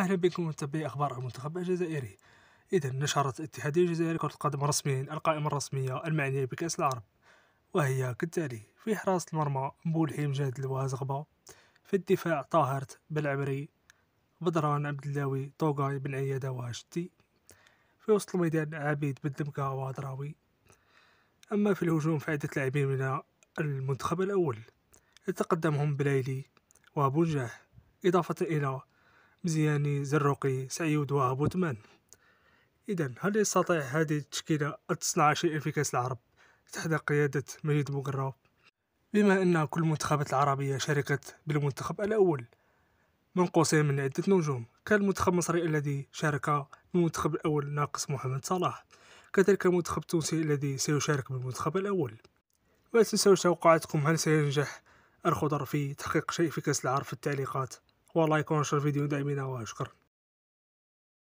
أهلا بكم متابعي أخبار المنتخب الجزائري إذا نشرت اتحادية الجزائر كرة القدم رسميا القائمة الرسمية المعنية بكأس العرب وهي كالتالي في حراسة المرمى مبولحي جاد الوازغبة في الدفاع طاهرت بالعبري بدران عبد اللاوي طوقاي بن عيادة وهاشتي في وسط الميدان عبيد بالدمكة وهضراوي أما في الهجوم فعدة لاعبين من المنتخب الأول يتقدمهم بلايلي وبنجاح إضافة إلى مزياني زروقي سعيود تمان إذا هل يستطيع هذه التشكيلة أن تصنع شيئا في كأس العرب تحت قيادة مجيد بوغراو بما أن كل المنتخبات العربية شاركت بالمنتخب الأول منقوصين من عدة نجوم كان المنتخب المصري الذي شارك بالمنتخب الأول ناقص محمد صلاح كذلك المنتخب التونسي الذي سيشارك بالمنتخب الأول ولا تنسوا توقعاتكم هل سينجح الخضر في تحقيق شيء في كأس العرب في التعليقات والله يكون شر الفيديو دائما واشكر